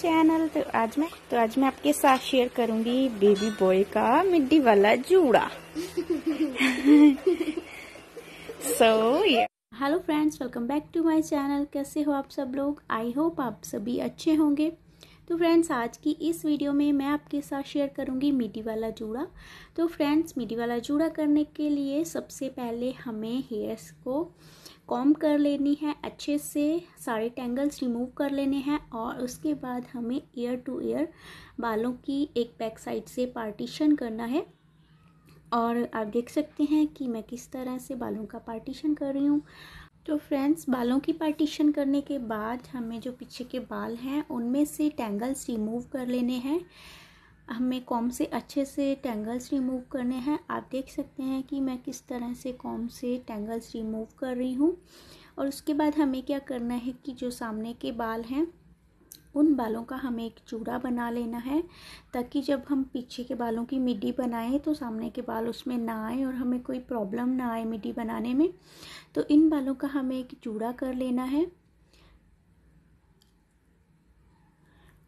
channel तो आज मैं तो आज मैं आपके साथ शेयर करूंगी बेबी बॉय का मिड्डी वाला जूड़ा so hello friends welcome back to my channel कैसे हो आप सब लोग आई होप आप सभी अच्छे होंगे तो फ्रेंड्स आज की इस वीडियो में मैं आपके साथ शेयर करूंगी मिडी वाला जूड़ा तो फ्रेंड्स मिडी वाला जूड़ा करने के लिए सबसे पहले हमें हेयर्स को कॉम कर लेनी है अच्छे से सारे टेंगल्स रिमूव कर लेने हैं और उसके बाद हमें ईयर टू ईयर बालों की एक बैक साइड से पार्टीशन करना है और आप देख सकते हैं कि मैं किस तरह से बालों का पार्टीशन कर रही हूँ तो फ्रेंड्स बालों की पार्टीशन करने के बाद हमें जो पीछे के बाल हैं उनमें से टेंगल्स रिमूव कर लेने हैं हमें कॉम से अच्छे से टेंगल्स रिमूव करने हैं आप देख सकते हैं कि मैं किस तरह से कॉम से टेंगल्स रिमूव कर रही हूँ और उसके बाद हमें क्या करना है कि जो सामने के बाल हैं उन बालों का हमें एक चूड़ा बना लेना है ताकि जब हम पीछे के बालों की मिडी बनाएं तो सामने के बाल उसमें ना आए और हमें कोई प्रॉब्लम ना आए मिडी बनाने में तो इन बालों का हमें एक चूड़ा कर लेना है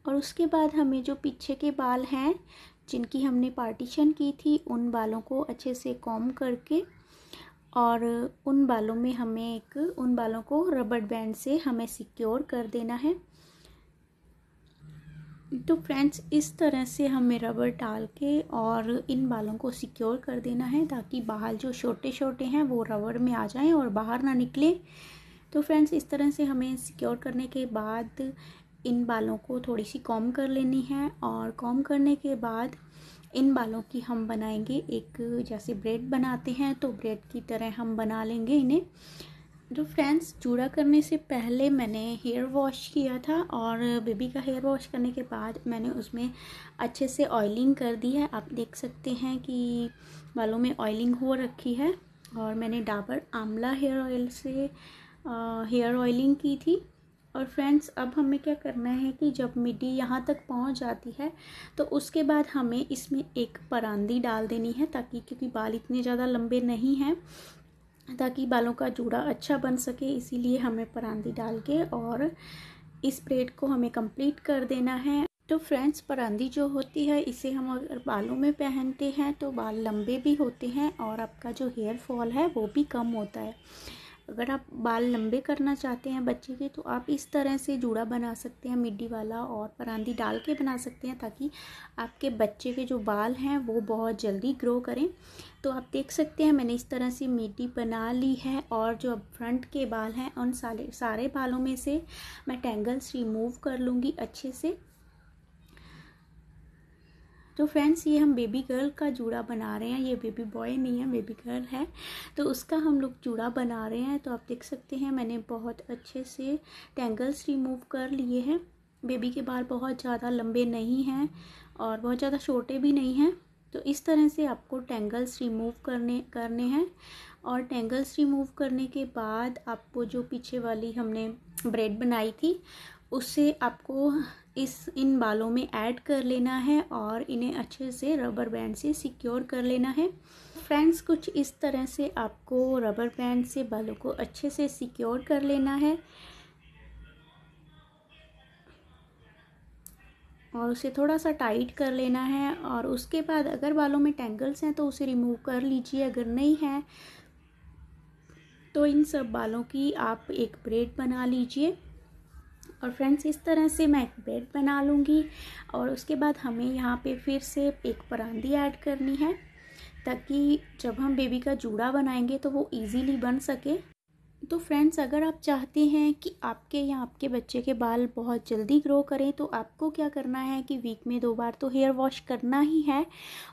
और उसके बाद हमें जो पीछे के बाल हैं जिनकी हमने पार्टीशन की थी उन बालों को अच्छे से कॉम करके और उन बालों में हमें एक उन बालों को रबड़ बैंड से हमें सिक्योर कर देना है तो फ्रेंड्स इस तरह से हमें रबड़ डाल के और इन बालों को सिक्योर कर देना है ताकि बाल जो छोटे छोटे हैं वो रबड़ में आ जाएं और बाहर ना निकले तो फ्रेंड्स इस तरह से हमें सिक्योर करने के बाद इन बालों को थोड़ी सी कॉम कर लेनी है और कॉम करने के बाद इन बालों की हम बनाएंगे एक जैसे ब्रेड बनाते हैं तो ब्रेड की तरह हम बना लेंगे इन्हें तो फ्रेंड्स चूड़ा करने से पहले मैंने हेयर वॉश किया था और बेबी का हेयर वॉश करने के बाद मैंने उसमें अच्छे से ऑयलिंग कर दी है आप देख सकते हैं कि बालों में ऑयलिंग हो रखी है और मैंने डाबर आंवला हेयर ऑयल से हेयर ऑयलिंग की थी और फ्रेंड्स अब हमें क्या करना है कि जब मिडी यहाँ तक पहुँच जाती है तो उसके बाद हमें इसमें एक परांदी डाल देनी है ताकि क्योंकि बाल इतने ज़्यादा लंबे नहीं हैं ताकि बालों का जूड़ा अच्छा बन सके इसीलिए हमें परांदी डाल के और इस प्लेट को हमें कंप्लीट कर देना है तो फ्रेंड्स परांदी जो होती है इसे हम अगर बालों में पहनते हैं तो बाल लंबे भी होते हैं और आपका जो हेयर फॉल है वो भी कम होता है अगर आप बाल लंबे करना चाहते हैं बच्चे के तो आप इस तरह से जूड़ा बना सकते हैं मिड्डी वाला और परांदी डाल के बना सकते हैं ताकि आपके बच्चे के जो बाल हैं वो बहुत जल्दी ग्रो करें तो आप देख सकते हैं मैंने इस तरह से मिड्डी बना ली है और जो अब फ्रंट के बाल हैं उन सारे सारे बालों में से मैं टेंगल्स रिमूव कर लूँगी अच्छे से तो फ्रेंड्स ये हम बेबी गर्ल का जूड़ा बना रहे हैं ये बेबी बॉय नहीं है बेबी गर्ल है तो उसका हम लोग जूड़ा बना रहे हैं तो आप देख सकते हैं मैंने बहुत अच्छे से टेंगल्स रिमूव कर लिए हैं बेबी के बाल बहुत ज़्यादा लंबे नहीं हैं और बहुत ज़्यादा छोटे भी नहीं हैं तो इस तरह से आपको टेंगल्स रिमूव करने करने हैं और टेंगल्स रिमूव करने के बाद आपको जो पीछे वाली हमने ब्रेड बनाई थी उससे आपको इस इन बालों में ऐड कर लेना है और इन्हें अच्छे से रबर बैंड से सिक्योर कर लेना है फ्रेंड्स कुछ इस तरह से आपको रबर बैंड से बालों को अच्छे से सिक्योर कर लेना है और उसे थोड़ा सा टाइट कर लेना है और उसके बाद अगर बालों में टेंगल्स हैं तो उसे रिमूव कर लीजिए अगर नहीं है तो इन सब बालों की आप एक ब्रेड बना लीजिए और फ्रेंड्स इस तरह से मैं एक बेड बना लूँगी और उसके बाद हमें यहाँ पे फिर से एक परांदी ऐड करनी है ताकि जब हम बेबी का जूड़ा बनाएंगे तो वो इजीली बन सके तो फ्रेंड्स अगर आप चाहते हैं कि आपके या आपके बच्चे के बाल बहुत जल्दी ग्रो करें तो आपको क्या करना है कि वीक में दो बार तो हेयर वॉश करना ही है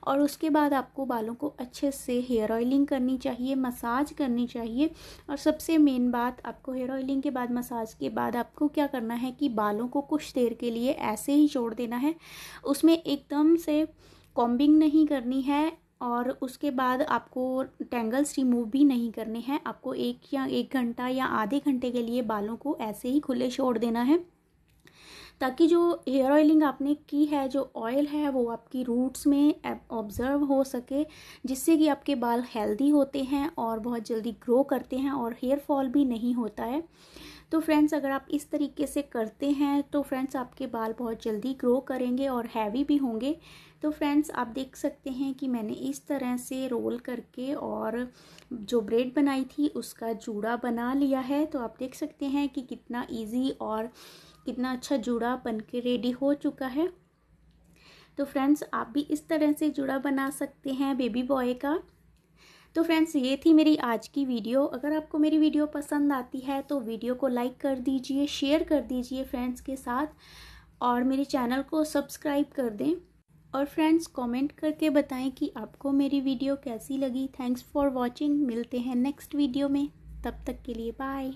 और उसके बाद आपको बालों को अच्छे से हेयर ऑयलिंग करनी चाहिए मसाज करनी चाहिए और सबसे मेन बात आपको हेयर ऑयलिंग के बाद मसाज के बाद आपको क्या करना है कि बालों को कुछ देर के लिए ऐसे ही छोड़ देना है उसमें एकदम से कॉम्बिंग नहीं करनी है और उसके बाद आपको टेंगल्स रिमूव भी नहीं करने हैं आपको एक या एक घंटा या आधे घंटे के लिए बालों को ऐसे ही खुले छोड़ देना है ताकि जो हेयर ऑयलिंग आपने की है जो ऑयल है वो आपकी रूट्स में ऑब्ज़र्व हो सके जिससे कि आपके बाल हेल्दी होते हैं और बहुत जल्दी ग्रो करते हैं और हेयर फॉल भी नहीं होता है तो फ्रेंड्स अगर आप इस तरीके से करते हैं तो फ्रेंड्स आपके बाल बहुत जल्दी ग्रो करेंगे और हैवी भी होंगे तो फ्रेंड्स आप देख सकते हैं कि मैंने इस तरह से रोल करके और जो ब्रेड बनाई थी उसका जूड़ा बना लिया है तो आप देख सकते हैं कि कितना ईजी और कितना अच्छा जूड़ा बन के रेडी हो चुका है तो फ्रेंड्स आप भी इस तरह से जुड़ा बना सकते हैं बेबी बॉय का तो फ्रेंड्स ये थी मेरी आज की वीडियो अगर आपको मेरी वीडियो पसंद आती है तो वीडियो को लाइक कर दीजिए शेयर कर दीजिए फ्रेंड्स के साथ और मेरे चैनल को सब्सक्राइब कर दें और फ्रेंड्स कमेंट करके बताएं कि आपको मेरी वीडियो कैसी लगी थैंक्स फॉर वॉचिंग मिलते हैं नेक्स्ट वीडियो में तब तक के लिए बाय